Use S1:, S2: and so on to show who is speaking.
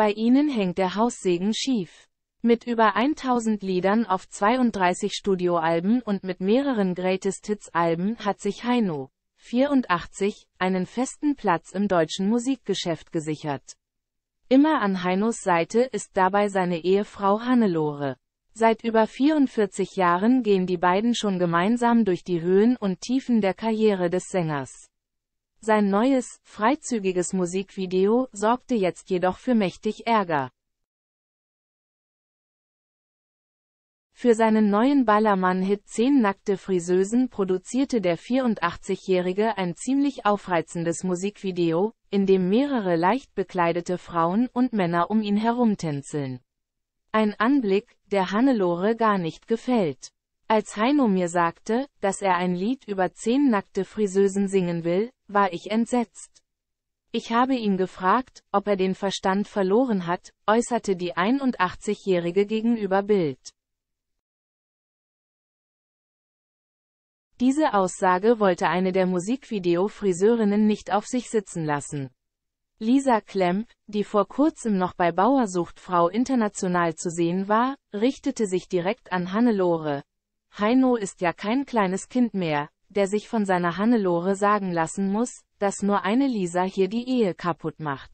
S1: Bei ihnen hängt der Haussegen schief. Mit über 1000 Liedern auf 32 Studioalben und mit mehreren Greatest Hits Alben hat sich Heino 84 einen festen Platz im deutschen Musikgeschäft gesichert. Immer an Heinos Seite ist dabei seine Ehefrau Hannelore. Seit über 44 Jahren gehen die beiden schon gemeinsam durch die Höhen und Tiefen der Karriere des Sängers. Sein neues, freizügiges Musikvideo sorgte jetzt jedoch für mächtig Ärger. Für seinen neuen Ballermann-Hit 10 nackte Friseusen produzierte der 84-Jährige ein ziemlich aufreizendes Musikvideo, in dem mehrere leicht bekleidete Frauen und Männer um ihn herumtänzeln. Ein Anblick, der Hannelore gar nicht gefällt. Als Heino mir sagte, dass er ein Lied über zehn nackte Friseusen singen will, war ich entsetzt. Ich habe ihn gefragt, ob er den Verstand verloren hat, äußerte die 81-Jährige gegenüber Bild. Diese Aussage wollte eine der Musikvideo-Friseurinnen nicht auf sich sitzen lassen. Lisa Klemp, die vor kurzem noch bei Bauersuchtfrau International zu sehen war, richtete sich direkt an Hannelore, Heino ist ja kein kleines Kind mehr, der sich von seiner Hannelore sagen lassen muss, dass nur eine Lisa hier die Ehe kaputt macht.